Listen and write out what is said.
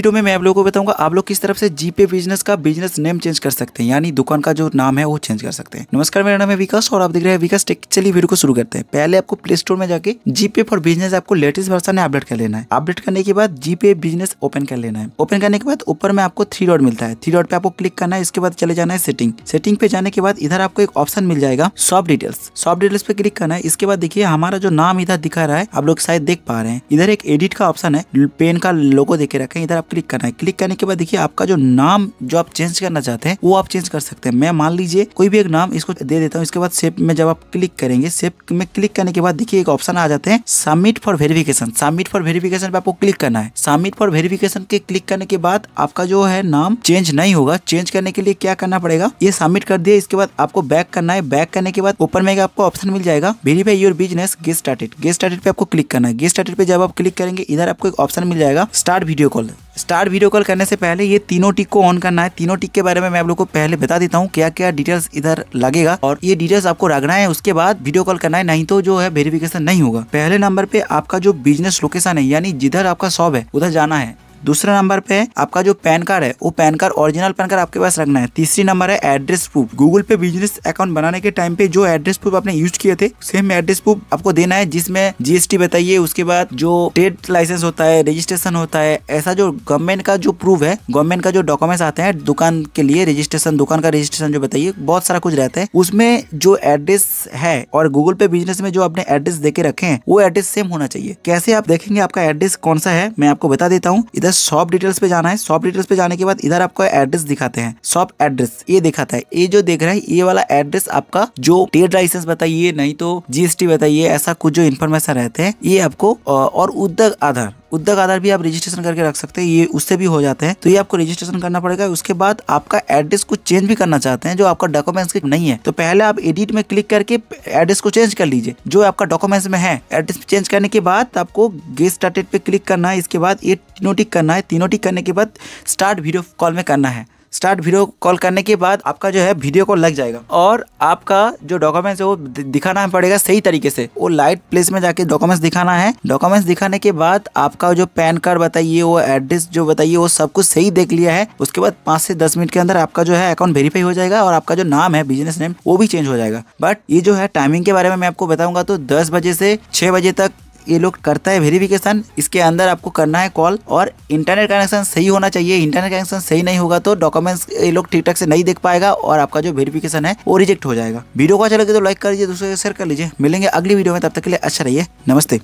video में मैं आप लोगों को बताऊंगा आप लोग किस तरफ से जीपे बिजनेस का बिजनेस नेम चेंज कर सकते हैं यानी दुकान का जो नाम है वो चेंज कर सकते हैं नमस्कार मेरा नाम है विकास और आप देख रहे हैं विकास टेक चलिए वीडियो को शुरू करते हैं पहले आपको प्ले स्टोर में जाके जीपे फॉर बिजनेस आपको लेटेस्ट वर्षा ने अपडेट कर लेना है अपडेट करने के बाद जीपे बिजनेस ओपन कर लेना है ओपन करने के बाद ऊपर में आपको थ्री डॉट मिलता है थ्री डॉट पे आपको क्लिक करना है इसके बाद चले जाना है सेटिंग सेटिंग पे जाने के बाद इधर आपको एक ऑप्शन मिल जाएगा सॉफ्ट डिटेल्स सॉफ्ट डिटेल्स पे क्लिक करना है इसके बाद देखिए हमारा जो नाम इधर दिखा रहा है आप लोग शायद देख पा रहे हैं इधर एक एडिट का ऑप्शन है पेन का लोगो देखे रखे इधर आप क्लिक करना है क्लिक करने के बाद देखिए आपका जो नाम जो आप चेंज करना चाहते हैं वो आप चेंज कर सकते हैं मैं मान लीजिए कोई भी एक नाम इसको दे देता हूँ इसके बाद सेप में जब आप क्लिक करेंगे सेप में क्लिक करने के बाद देखिए एक ऑप्शन आ जाते हैं submit for verification submit for verification पे आपको क्लिक करना है सबमिट फॉर वेरिफिकेशन के क्लिक करने के बाद आपका जो है नाम चेंज नहीं होगा चेंज करने के लिए क्या करना पड़ेगा ये सबमिट कर दिया इसके बाद आपको बैक करना है बैक करने के बाद ऊपर में आपको ऑप्शन मिल जाएगा verify your business get started get started पे आपको क्लिक करना है गेट स्टार्टेड पे जब आप क्लिक करेंगे इधर आपको एक ऑप्शन मिल जाएगा start video call start video call करने से पहले ये तीनों टिक को ऑन करना है तीनों टिक के बारे में मैं आप लोग को पहले बता देता हूँ क्या क्या डिटेल्स इधर लगेगा और ये डिटेल्स आपको रखना है उसके बाद वीडियो कॉल करना है नहीं तो जो है वेरिफिकेशन नहीं होगा पहले नंबर पे आपका जो बिजनेस लोकेशन है यानी जिधर आपका शॉप है उधर जाना है दूसरा नंबर पे आपका जो पैन कार्ड है वो PAN card original PAN card आपके पास रखना है तीसरी नंबर है address proof Google Pay business account बनाने के टाइम पे जो एड्रेस प्रूफ आपने यूज किए थे सेम एड्रेस प्रूफ आपको देना है जिसमें जीएसटी बताइए उसके बाद जो ट्रेड लाइसेंस होता है रजिस्ट्रेशन होता है ऐसा जो गवर्नमेंट का जो प्रूफ है गवर्नमेंट का जो डॉक्यूमेंट्स आते हैं दुकान के लिए रजिस्ट्रेशन दुकान का रजिस्ट्रेशन जो बताइए बहुत सारा कुछ रहता है उसमें जो एड्रेस है और गूगल पे बिजनेस में जो आपने एड्रेस देके रखे हैं वो एड्रेस सेम होना चाहिए कैसे आप देखेंगे आपका एड्रेस कौन सा है मैं आपको बता देता हूँ इधर इधर शॉप डिटेल्स पे जाना है शॉप डिटेल्स पे जाने के बाद इधर आपको एड्रेस दिखाते हैं शॉप एड्रेस ये दिखाता है ये जो देख रहा है ये वाला एड्रेस आपका जो ट्रेड लाइसेंस बताइए नहीं तो जीएसटी बताइए ऐसा कुछ जो इन्फॉर्मेशन रहते हैं ये आपको और उधर आधार उद्योग आधार भी आप रजिस्ट्रेशन करके रख सकते हैं ये उससे भी हो जाते हैं तो ये आपको रजिस्ट्रेशन करना पड़ेगा उसके बाद आपका एड्रेस को चेंज भी करना चाहते हैं जो आपका डॉक्यूमेंट्स नहीं है तो पहले आप एडिट में क्लिक करके एड्रेस को चेंज कर लीजिए जो आपका डॉक्यूमेंट्स में है एड्रेस चेंज करने के बाद आपको गेट स्टार्टेड पे क्लिक करना है इसके बाद ये तीनों टिक करना है तीनों टिक करने के बाद स्टार्ट वीडियो कॉल में करना है स्टार्ट वीडियो कॉल करने के बाद आपका जो है वीडियो कॉल लग जाएगा और आपका जो डॉक्यूमेंट्स है वो दिखाना पड़ेगा सही तरीके से वो लाइट प्लेस में जाके डॉक्यूमेंट्स दिखाना है डॉक्यूमेंट्स दिखाने के बाद आपका जो पैन कार्ड बताइए वो एड्रेस जो बताइए वो सब कुछ सही देख लिया है उसके बाद पाँच से दस मिनट के अंदर आपका जो है अकाउंट वेरीफाई हो जाएगा और आपका जो नाम है बिजनेस नेम वो भी चेंज हो जाएगा बट ये जो है टाइमिंग के बारे में मैं आपको बताऊंगा तो दस बजे से छह बजे तक ये लोग करता है वेरिफिकेशन इसके अंदर आपको करना है कॉल और इंटरनेट कनेक्शन सही होना चाहिए इंटरनेट कनेक्शन सही नहीं होगा तो डॉक्यूमेंट्स ये लोग ठीक ठाक से नहीं देख पाएगा और आपका जो वेरिफिकेशन है वो रिजेक्ट हो जाएगा वीडियो को अच्छा लगे तो लाइक कर लीजिए दूसरे शेयर कर लीजिए मिलेंगे अगली वीडियो में तब तक के लिए अच्छा रहिए नमस्ते